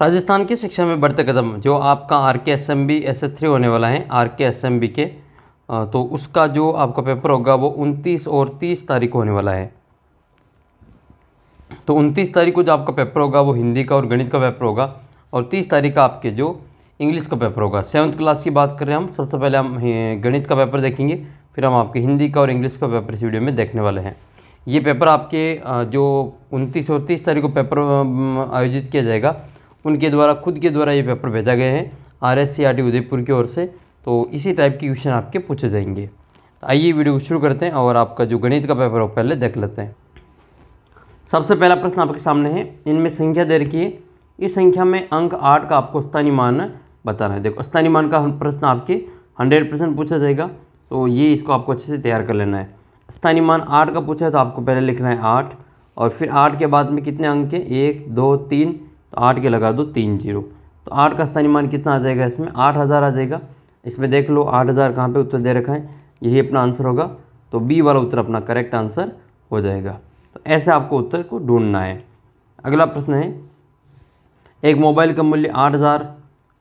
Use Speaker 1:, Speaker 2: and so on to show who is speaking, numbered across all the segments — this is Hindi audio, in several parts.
Speaker 1: राजस्थान की शिक्षा में बढ़ते कदम जो आपका R K S M B S S three होने वाला है are K S M B के तो उसका जो आपका पेपर होगा वो उनतीस और तीस तारीख को होने वाला है तो उनतीस तारीख को जो आपका पेपर होगा वो हिंदी का और गणित का पेपर होगा और तीस तारीख का आपके जो इंग्लिश का पेपर होगा सेवन्थ क्लास की बात कर रहे हैं हम सबसे पहले हम गणित का पेपर देखेंगे फिर हम आपके हिंदी का और इंग्लिश का पेपर इस वीडियो में देखने वाले हैं ये पेपर आपके जो उनतीस और तीस तारीख को पेपर आयोजित किया जाएगा उनके द्वारा खुद के द्वारा ये पेपर भेजा गया है R S C R T Udaipur की ओर से तो इसी टाइप के क्वेश्चन आपके पूछे जाएंगे तो आइए वीडियो शुरू करते हैं और आपका जो गणित का पेपर है पहले देख लेते हैं सबसे पहला प्रश्न आपके सामने है इनमें संख्या दे रखी है इस संख्या में अंक आठ का आपको स्थानीय मान बताना है देखो स्थानीय मान का प्रश्न आपके हंड्रेड परसेंट पूछा जाएगा तो ये इसको आपको अच्छे से तैयार कर लेना है स्थानीय मान आठ का पूछा है तो आपको पहले लिखना है आठ और फिर आठ के बाद में कितने अंक हैं एक दो तीन तो आठ के लगा दो तीन जीरो तो आठ का स्थानीय मान कितना आ जाएगा इसमें आठ हज़ार आ जाएगा इसमें देख लो आठ हज़ार कहाँ पर उत्तर दे रखा है यही अपना आंसर होगा तो बी वाला उत्तर अपना करेक्ट आंसर हो जाएगा तो ऐसे आपको उत्तर को ढूंढना है अगला प्रश्न है एक मोबाइल का मूल्य आठ हज़ार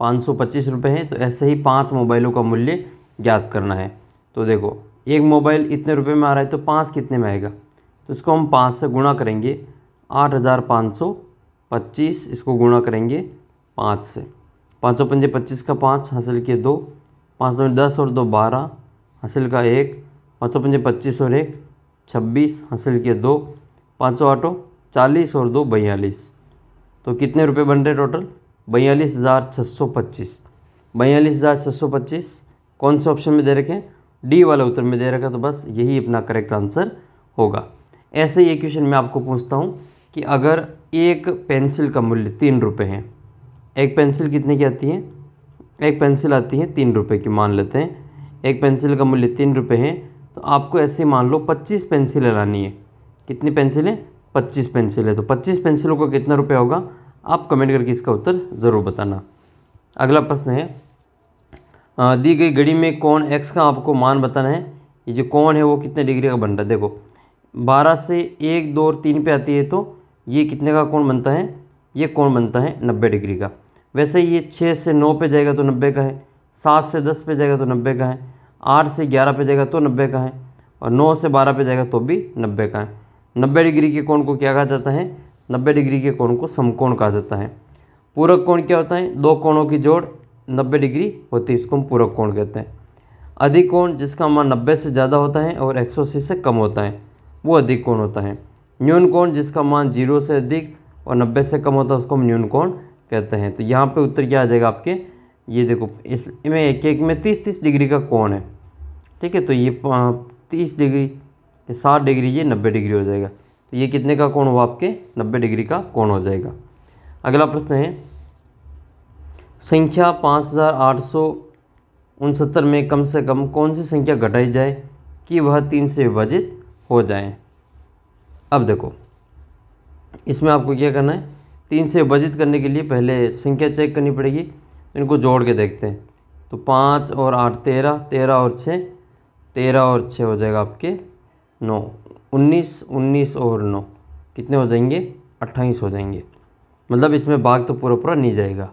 Speaker 1: पाँच सौ पच्चीस रुपये है तो ऐसे ही पांच मोबाइलों का मूल्य ज्ञात करना है तो देखो एक मोबाइल इतने रुपए में आ रहा है तो पाँच कितने में आएगा तो इसको हम पाँच से गुणा करेंगे आठ हज़ार पाँच सौ पच्चीस इसको गुणा करेंगे पाँच से पाँच सौ पंजे पच्चीस का पाँच हासिल किए दो पाँच सौ दस और दो बारह हासिल का एक पाँच सौ पंजे पच्चीस और एक छब्बीस हासिल किए दो पाँच सौ आठों चालीस और दो बयालीस तो कितने रुपए बन रहे टोटल बयालीस हज़ार छः सौ पच्चीस बयालीस हज़ार छः सौ पच्चीस कौन से ऑप्शन में दे रखे डी वाला उत्तर में दे रखा तो बस यही अपना करेक्ट आंसर होगा ऐसे ही क्वेश्चन मैं आपको पूछता हूँ कि अगर एक पेंसिल का मूल्य तीन रुपये है एक पेंसिल कितने की आती है एक पेंसिल आती है तीन रुपये की मान लेते हैं एक पेंसिल का मूल्य तीन रुपये है तो आपको ऐसे मान लो पच्चीस पेंसिलें लानी है कितनी पेंसिलें पच्चीस पेंसिल है तो पच्चीस पेंसिलों का कितना रुपया होगा आप कमेंट करके इसका उत्तर ज़रूर बताना अगला प्रश्न है दी गई घड़ी में कौन एक्स का आपको मान बताना है ये जो कौन है वो कितने डिग्री का बन रहा है देखो बारह से एक दो और तीन पे आती है तो ये कितने का कोण बनता है ये कोण बनता है नब्बे डिग्री का वैसे ये छः से नौ पे जाएगा तो नब्बे का है सात से दस पे जाएगा तो नब्बे का है आठ से ग्यारह पे जाएगा तो नब्बे का है और नौ से बारह पे जाएगा तो भी नब्बे का है नब्बे डिग्री के कोण को क्या कहा जाता है नब्बे डिग्री के कोण को समकोण कहा जाता है पूरक कोण क्या होता है दो कोणों की जोड़ नब्बे डिग्री होती है इसको हम पूरक कोण कहते हैं अधिक कोण जिसका मान नब्बे से ज़्यादा होता है और एक से कम होता है वो अधिक कोण होता है न्यून कोण जिसका मान जीरो से अधिक और नब्बे से कम होता है उसको हम न्यून कोण कहते हैं तो यहाँ पे उत्तर क्या आ जाएगा आपके ये देखो इसमें एक एक में तीस तीस डिग्री का कोण है ठीक है तो ये तीस डिग्री साठ डिग्री ये नब्बे डिग्री हो जाएगा तो ये कितने का कोण हुआ आपके नब्बे डिग्री का कोण हो जाएगा अगला प्रश्न है संख्या पाँच हज़ार आठ सौ उनसत्तर में कम से कम कौन सी संख्या घटाई जाए कि वह तीन से विभाजित हो जाए अब देखो इसमें आपको क्या करना है तीन से विभाजित करने के लिए पहले संख्या चेक करनी पड़ेगी इनको जोड़ के देखते हैं तो पाँच और आठ तेरह तेरह और छः तेरह और छः हो जाएगा आपके नौ उन्नीस उन्नीस और नौ कितने हो जाएंगे अट्ठाईस हो जाएंगे मतलब इसमें भाग तो पूरा पूरा नहीं जाएगा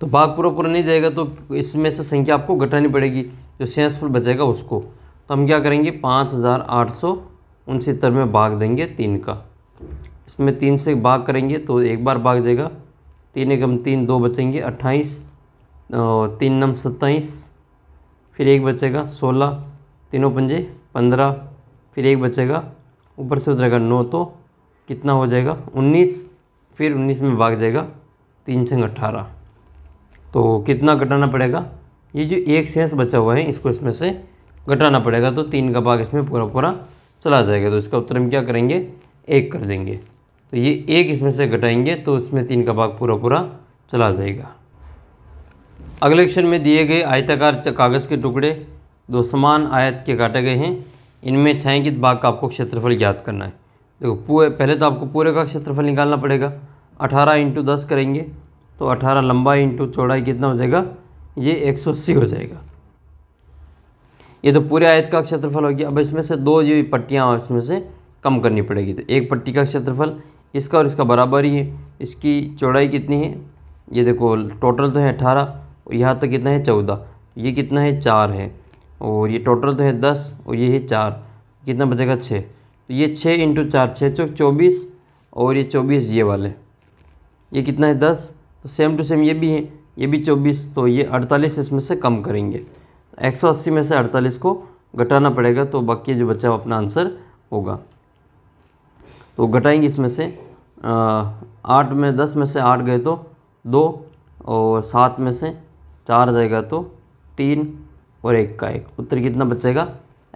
Speaker 1: तो भाग पूरा पूरा नहीं जाएगा तो इसमें से संख्या आपको घटानी पड़ेगी जो शेष पर बचेगा उसको तो हम क्या करेंगे पाँच हज़ार आठ सौ उन सितर में भाग देंगे तीन का इसमें तीन से भाग करेंगे तो एक बार भाग जाएगा तीन एकम तीन दो बचेंगे अट्ठाईस तीन नम सत्ताईस फिर एक बचेगा सोलह तीनों पंजे पंद्रह फिर एक बचेगा ऊपर से उतरेगा नौ तो कितना हो जाएगा उन्नीस फिर उन्नीस में भाग जाएगा तीन संग अट्ठारह तो कितना घटाना पड़ेगा ये जो एक सेंस बचा हुआ है इसको इसमें से घटाना पड़ेगा तो तीन का भाग इसमें पूरा पूरा चला जाएगा तो इसका उत्तर हम क्या करेंगे एक कर देंगे तो ये एक इसमें से घटाएंगे तो इसमें तीन का भाग पूरा पूरा चला जाएगा अगले क्षण में दिए गए आयताकार कागज़ के टुकड़े दो समान आयत के काटे गए हैं इनमें छायांकित भाग का आपको क्षेत्रफल ज्ञात करना है देखो पूरे पहले तो आपको पूरे का क्षेत्रफल निकालना पड़ेगा अठारह इंटू दस करेंगे तो अठारह लंबाई इंटू चौड़ाई कितना हो जाएगा ये एक सौ अस्सी हो जाएगा ये तो पूरे आयत का क्षेत्रफल हो गया अब इसमें से दो जो पट्टियाँ इसमें से कम करनी पड़ेगी तो एक पट्टी का क्षेत्रफल इसका और इसका बराबर ही है इसकी चौड़ाई कितनी है ये देखो टोटल तो है अठारह और यहाँ तक कितना है चौदह ये कितना है चार है और ये टोटल तो है दस और ये है चार कितना बचेगा छः तो ये छः इंटू चार छः चौक चौबीस और ये चौबीस ये वाले ये कितना है दस तो सेम टू सेम ये भी है ये भी चौबीस तो ये अड़तालीस इसमें से कम करेंगे 180 में से 48 को घटाना पड़ेगा तो बाकी जो बच्चा अपना आंसर होगा तो घटाएंगे इसमें से आठ में दस में से आठ गए तो दो और सात में से चार जाएगा तो तीन और एक का एक उत्तर कितना बचेगा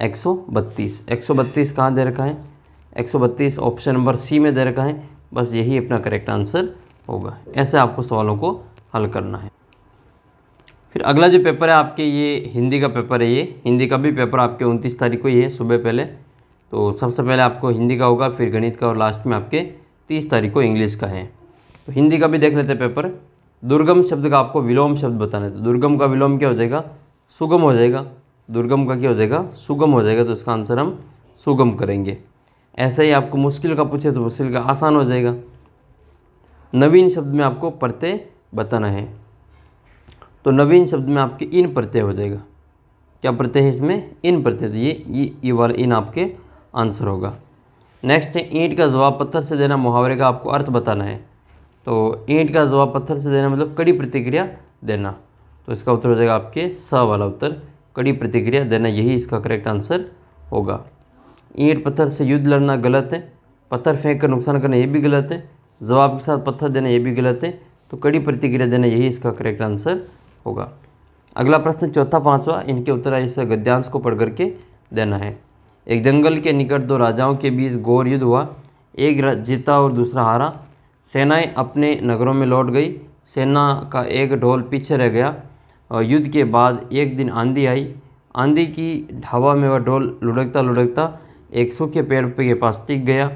Speaker 1: 132 132 कहाँ दे रखा है 132 ऑप्शन नंबर सी में दे रखा है बस यही अपना करेक्ट आंसर होगा ऐसे आपको सवालों को हल करना है फिर अगला जो पेपर है आपके ये हिंदी का पेपर है ये हिंदी का भी पेपर आपके उनतीस तारीख को ही है सुबह पहले तो सबसे पहले आपको हिंदी का होगा फिर गणित का और लास्ट में आपके तीस तारीख को इंग्लिश का है तो हिंदी का भी देख लेते हैं पेपर दुर्गम शब्द का आपको विलोम शब्द बताना है तो दुर्गम का विलोम क्या हो जाएगा सुगम हो जाएगा दुर्गम का क्या हो जाएगा सुगम हो जाएगा तो इसका आंसर हम सुगम करेंगे ऐसा ही आपको मुश्किल का पूछे तो मुश्किल का आसान हो जाएगा नवीन शब्द में आपको पढ़ते बताना है तो नवीन शब्द में आपके इन प्रत्यय हो जाएगा क्या प्रत्यय है इसमें इन प्रत्यय तो ये ये, ये वाला इन आपके आंसर होगा नेक्स्ट है ईंट का जवाब पत्थर से देना मुहावरे का आपको अर्थ बताना है तो ईंट का जवाब पत्थर से देना मतलब कड़ी प्रतिक्रिया देना तो इसका उत्तर हो जाएगा आपके स वाला उत्तर कड़ी प्रतिक्रिया देना यही इसका करेक्ट आंसर होगा ईंट पत्थर से युद्ध लड़ना गलत है पत्थर फेंक कर नुकसान करना ये भी गलत है जवाब के साथ पत्थर देना ये भी गलत है तो कड़ी प्रतिक्रिया देना यही इसका करेक्ट आंसर होगा अगला प्रश्न चौथा पांचवा इनके उत्तराधिकार गद्यांश को पढ़ करके देना है एक जंगल के निकट दो राजाओं के बीच गौर युद्ध हुआ एक जीता और दूसरा हारा सेनाएं अपने नगरों में लौट गई सेना का एक ढोल पीछे रह गया और युद्ध के बाद एक दिन आंधी आई आंधी की हवा में वह ढोल लुढ़कता लुढ़कता एक सूखे पेड़ के पास टिक गया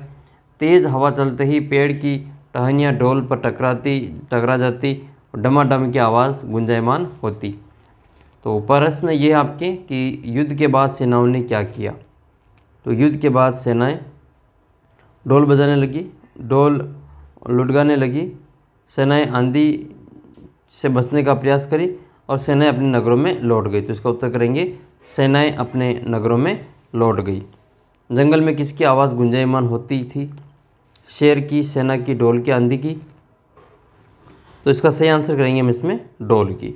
Speaker 1: तेज़ हवा चलते ही पेड़ की टहनियाँ ढोल पर टकराती टकरा जाती डमाडम की आवाज़ गुंजायमान होती तो प्रश्न ये आपके कि युद्ध के बाद सेनाओं ने क्या किया तो युद्ध के बाद सेनाएं ढोल बजाने लगी ढोल लुटगाने लगी सेनाएं आंधी से बचने का प्रयास करी और सेनाएं अपने नगरों में लौट गई तो इसका उत्तर करेंगे सेनाएं अपने नगरों में लौट गई जंगल में किसकी आवाज़ गुंजायमान होती थी शेर की सेना की ढोल की आंधी की तो इसका सही आंसर करेंगे हम इसमें डोल की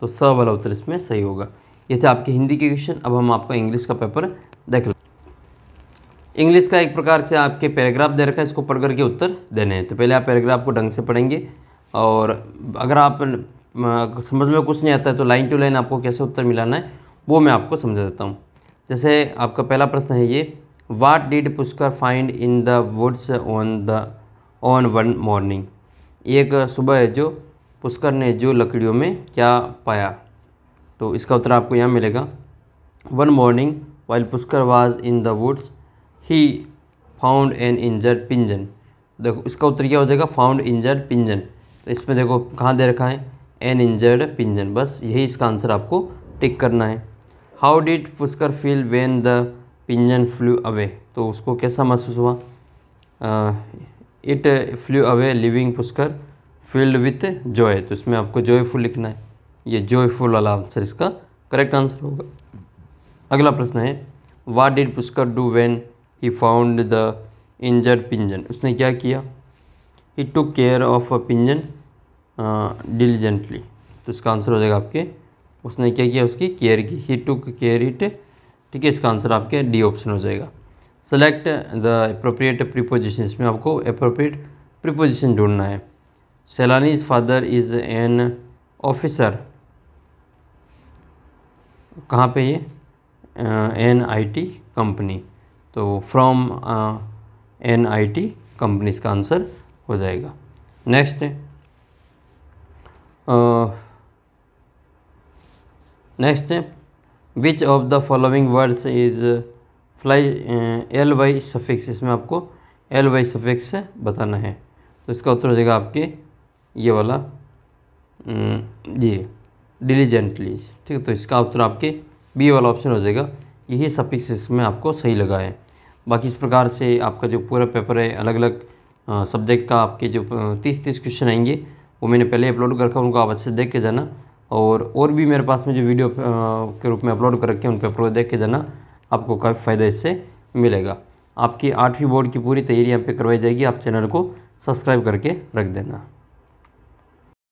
Speaker 1: तो स वाला उत्तर इसमें सही होगा ये थे आपके हिंदी के क्वेश्चन अब हम आपका इंग्लिश का पेपर देख लो इंग्लिश का एक प्रकार से आपके पैराग्राफ दे रखा है इसको पढ़ करके उत्तर देने हैं तो पहले आप पैराग्राफ को ढंग से पढ़ेंगे और अगर आप समझ में कुछ नहीं आता है तो लाइन टू लाइन आपको कैसे उत्तर मिलाना है वो मैं आपको समझा देता हूँ जैसे आपका पहला प्रश्न है ये what did Pushkar find in the woods on the on one morning एक सुबह है जो पुष्कर ने जो लकड़ियों में क्या पाया तो इसका उत्तर आपको यहाँ मिलेगा one morning while Pushkar was in the woods he found an injured pigeon देखो इसका उत्तर क्या हो जाएगा फाउंड इंजर्ड पिंजन तो इसमें देखो कहाँ दे रखा है एन इंजर्ड पिंजन बस यही इसका आंसर आपको टिक करना है how did Pushkar feel when the pigeon flew away तो उसको कैसा महसूस हुआ it flew away leaving Pushkar filled with joy तो इसमें आपको जॉयफुल लिखना है ये जॉयफुल वाला आंसर इसका करेक्ट आंसर होगा अगला प्रश्न है what did Pushkar do when he found the injured pigeon उसने क्या किया he took care of a pigeon diligently uh, तो इसका आंसर हो जाएगा आपके उसने क्या किया उसकी केयर की ही टुक केयर इट ठीक है इसका आंसर आपके डी ऑप्शन हो जाएगा सेलेक्ट द अप्रोप्रिएट प्रीपोजिशन इसमें आपको अप्रोप्रिएट प्रीपोजिशन ढूंढना है सैलानीज फादर इज़ एन ऑफिसर कहाँ पे ये एन आई टी कंपनी तो from an I T company इसका आंसर हो जाएगा next next which of the following words is fly L Y suffix इसमें आपको एल वाई सफिक्स बताना है तो इसका उत्तर हो जाएगा आपके ये वाला ये डिलीजेंटली ठीक है तो इसका उत्तर आपके बी वाला ऑप्शन हो जाएगा यही सफिक्स इसमें आपको सही लगा है बाकी इस प्रकार से आपका जो पूरा पेपर है अलग अलग सब्जेक्ट का आपके जो तीस तीस क्वेश्चन आएंगे वो मैंने पहले अपलोड कर रखा उनको आप अच्छे से देख के जाना और और भी मेरे पास में जो वीडियो के रूप में अपलोड कर रखे हैं उन पेपर को देख के जाना आपको काफ़ी फ़ायदा इससे मिलेगा आपकी आठवीं बोर्ड की पूरी तैयारी यहाँ पे करवाई जाएगी आप चैनल को सब्सक्राइब करके रख देना